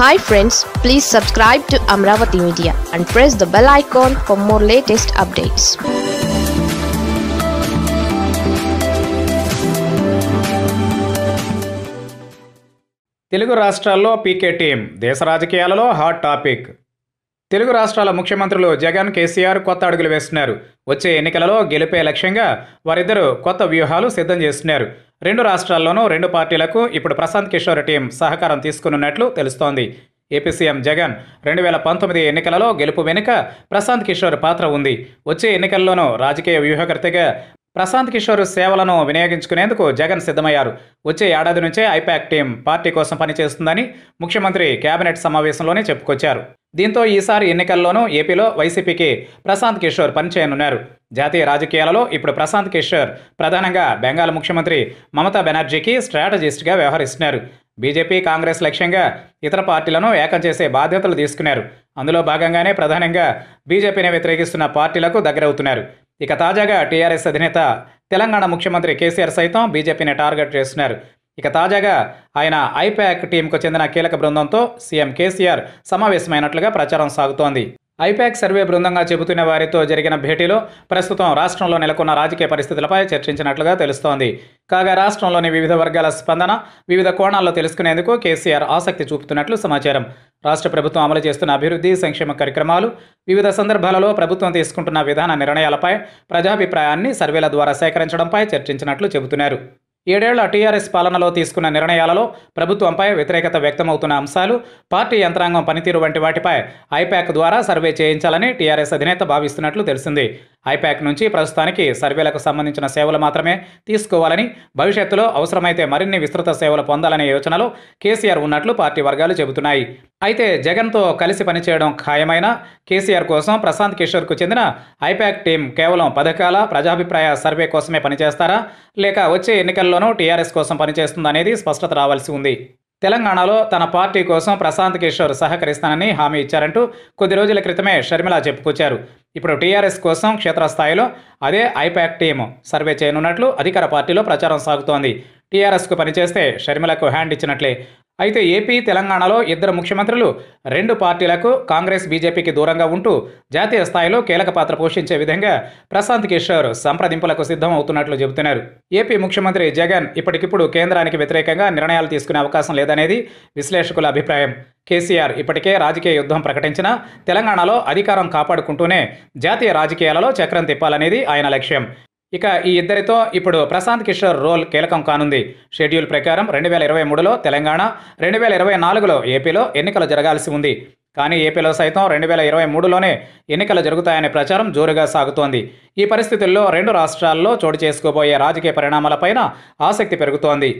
hi friends please subscribe to Amaravati media and press the bell icon for more latest updates Telugu రాష్ట్రాల్లో PK team దేశ రాజకీయాలలో hot topic Telugu రాష్ట్రాల ముఖ్యమంత్రులు జగన్ కేసీఆర్ కొత్త అడుగులు వేస్తున్నారు వచ్చే ఎన్నికలలో గెలిపే లక్ష్యంగా వారిద్దరూ కొత్త వ్యూహాలు సిద్ధం చేస్తున్నారు రెండు రాష్ట్రాల్లోనూ రెండు పార్టీలకు ఇప్పుడు ప్రశాంత్ కిషోర్ టీం సహకారం తీసుకున్నట్లు తెలుస్తోంది ఏపీ సీఎం జగన్ రెండు వేల పంతొమ్మిది ఎన్నికలలో గెలుపు వెనుక ప్రశాంత్ కిషోర్ పాత్ర ఉంది వచ్చే ఎన్నికల్లోనూ రాజకీయ వ్యూహకర్తగా ప్రశాంత్ కిషోర్ సేవలను వినియోగించుకునేందుకు జగన్ సిద్ధమయ్యారు వచ్చే ఏడాది నుంచే ఐపాక్ టీం పార్టీ కోసం పనిచేస్తుందని ముఖ్యమంత్రి కేబినెట్ సమావేశంలోనే చెప్పుకొచ్చారు దీంతో ఈసారి ఎన్నికల్లోనూ ఏపీలో వైసీపీకి ప్రశాంత్ కిషోర్ పనిచేయనున్నారు జాతీయ రాజకీయాలలో ఇప్పుడు ప్రశాంత్ కిషోర్ ప్రధానంగా బెంగాల్ ముఖ్యమంత్రి మమతా బెనర్జీకి స్ట్రాటజిస్ట్గా వ్యవహరిస్తున్నారు బీజేపీ కాంగ్రెస్ లక్ష్యంగా ఇతర పార్టీలను ఏకం చేసే బాధ్యతలు తీసుకున్నారు అందులో భాగంగానే ప్రధానంగా బీజేపీని వ్యతిరేకిస్తున్న పార్టీలకు దగ్గరవుతున్నారు ఇక తాజాగా టీఆర్ఎస్ అధినేత తెలంగాణ ముఖ్యమంత్రి కేసీఆర్ సైతం బీజేపీని టార్గెట్ చేస్తున్నారు ఇక తాజాగా ఆయన ఐపాక్ టీంకు చెందిన కీలక బృందంతో సీఎం కేసీఆర్ సమావేశమైనట్లుగా ప్రచారం సాగుతోంది ఐపాక్ సర్వే బృందంగా చెబుతున్న వారితో జరిగిన భేటీలో ప్రస్తుతం రాష్ట్రంలో నెలకొన్న రాజకీయ పరిస్థితులపై చర్చించినట్లుగా తెలుస్తోంది కాగా రాష్ట్రంలోని వివిధ వర్గాల స్పందన వివిధ కోణాల్లో తెలుసుకునేందుకు కేసీఆర్ ఆసక్తి చూపుతున్నట్లు సమాచారం రాష్ట్ర ప్రభుత్వం అమలు చేస్తున్న అభివృద్ధి సంక్షేమ కార్యక్రమాలు వివిధ సందర్భాలలో ప్రభుత్వం తీసుకుంటున్న విధాన నిర్ణయాలపై ప్రజాభిప్రాయాన్ని సర్వేల ద్వారా సేకరించడంపై చర్చించినట్లు చెబుతున్నారు ఏడేళ్ల టీఆర్ఎస్ పాలనలో తీసుకున్న నిర్ణయాలలో ప్రభుత్వంపై వ్యతిరేకత వ్యక్తమవుతున్న అంశాలు పార్టీ యంత్రాంగం పనితీరు వంటి వాటిపై ఐప్యాక్ ద్వారా సర్వే చేయించాలని టీఆర్ఎస్ అధినేత భావిస్తున్నట్లు తెలిసింది ఐపాక్ నుంచి ప్రస్తుతానికి సర్వేలకు సంబంధించిన సేవలు మాత్రమే తీసుకోవాలని భవిష్యత్తులో అవసరమైతే మరిన్ని విస్తృత సేవలు పొందాలనే యోచనలో కేసీఆర్ ఉన్నట్లు పార్టీ వర్గాలు చెబుతున్నాయి అయితే జగన్తో కలిసి పనిచేయడం ఖాయమైన కేసీఆర్ కోసం ప్రశాంత్ కిషోర్కు చెందిన ఐపాక్ టీం కేవలం పథకాల ప్రజాభిప్రాయ సర్వే కోసమే పనిచేస్తారా లేక వచ్చే ఎన్నికల్లోనూ టీఆర్ఎస్ కోసం పనిచేస్తుందనేది స్పష్టత రావాల్సి ఉంది తెలంగాణలో తన పార్టీ కోసం ప్రశాంత్ కిషోర్ సహకరిస్తానని హామీ ఇచ్చారంటూ కొద్ది రోజుల క్రితమే షర్మిల చెప్పుకొచ్చారు ఇప్పుడు టీఆర్ఎస్ కోసం క్షేత్రస్థాయిలో అదే ఐపాక్ టీం సర్వే చేయనున్నట్లు అధికార పార్టీలో ప్రచారం సాగుతోంది టీఆర్ఎస్కు పనిచేస్తే షర్మిలకు హ్యాండ్ ఇచ్చినట్లే అయితే ఏపీ తెలంగాణలో ఇద్దరు ముఖ్యమంత్రులు రెండు పార్టీలకు కాంగ్రెస్ బీజేపీకి దూరంగా ఉంటూ జాతీయ స్థాయిలో కీలక పాత్ర పోషించే విధంగా ప్రశాంత్ కిషోర్ సంప్రదింపులకు సిద్ధం అవుతున్నట్లు చెబుతున్నారు ఏపీ ముఖ్యమంత్రి జగన్ ఇప్పటికిప్పుడు కేంద్రానికి వ్యతిరేకంగా నిర్ణయాలు తీసుకునే అవకాశం లేదనేది విశ్లేషకుల అభిప్రాయం కేసీఆర్ ఇప్పటికే రాజకీయ యుద్ధం ప్రకటించినా తెలంగాణలో అధికారం కాపాడుకుంటూనే జాతీయ రాజకీయాలలో చక్రం తిప్పాలనేది ఆయన లక్ష్యం ఇక ఈ ఇద్దరితో ఇప్పుడు ప్రశాంత్ కిషోర్ రోల్ కీలకం కానుంది షెడ్యూల్ ప్రకారం రెండు వేల ఇరవై మూడులో తెలంగాణ రెండు వేల ఇరవై నాలుగులో ఏపీలో ఎన్నికలు జరగాల్సి ఉంది కానీ ఏపీలో సైతం రెండు వేల ఇరవై మూడులోనే ఎన్నికలు జరుగుతాయనే ప్రచారం జోరుగా సాగుతోంది ఈ పరిస్థితుల్లో రెండు రాష్ట్రాల్లో చోటు చేసుకోబోయే రాజకీయ పరిణామాలపైన ఆసక్తి పెరుగుతోంది